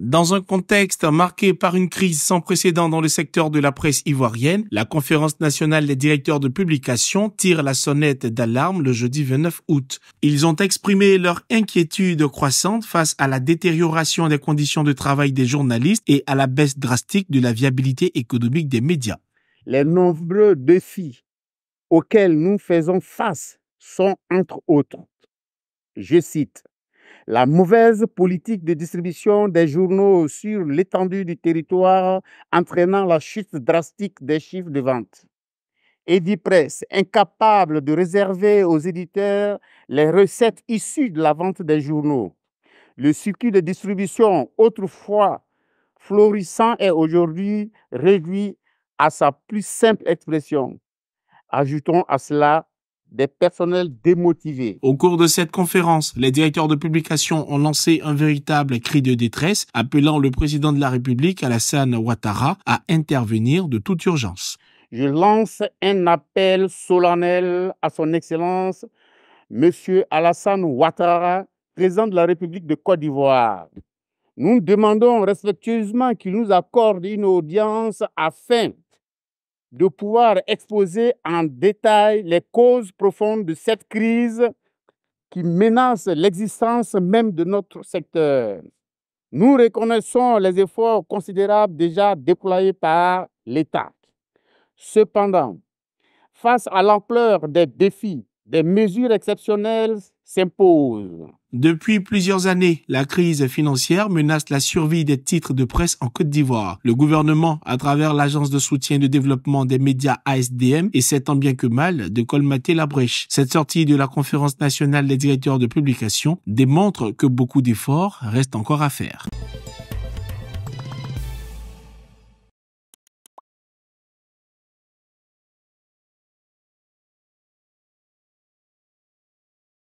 Dans un contexte marqué par une crise sans précédent dans le secteur de la presse ivoirienne, la Conférence nationale des directeurs de publication tire la sonnette d'alarme le jeudi 29 août. Ils ont exprimé leur inquiétude croissante face à la détérioration des conditions de travail des journalistes et à la baisse drastique de la viabilité économique des médias. Les nombreux défis auxquels nous faisons face sont entre autres, je cite, la mauvaise politique de distribution des journaux sur l'étendue du territoire entraînant la chute drastique des chiffres de vente. Edipress, incapable de réserver aux éditeurs les recettes issues de la vente des journaux. Le circuit de distribution, autrefois florissant, est aujourd'hui réduit à sa plus simple expression. Ajoutons à cela des personnels démotivés. Au cours de cette conférence, les directeurs de publication ont lancé un véritable cri de détresse, appelant le président de la République, Alassane Ouattara, à intervenir de toute urgence. Je lance un appel solennel à son Excellence, Monsieur Alassane Ouattara, président de la République de Côte d'Ivoire. Nous demandons respectueusement qu'il nous accorde une audience afin de pouvoir exposer en détail les causes profondes de cette crise qui menace l'existence même de notre secteur. Nous reconnaissons les efforts considérables déjà déployés par l'État. Cependant, face à l'ampleur des défis des mesures exceptionnelles s'imposent. Depuis plusieurs années, la crise financière menace la survie des titres de presse en Côte d'Ivoire. Le gouvernement, à travers l'Agence de soutien et de développement des médias ASDM, essaie tant bien que mal de colmater la brèche. Cette sortie de la conférence nationale des directeurs de publication démontre que beaucoup d'efforts restent encore à faire.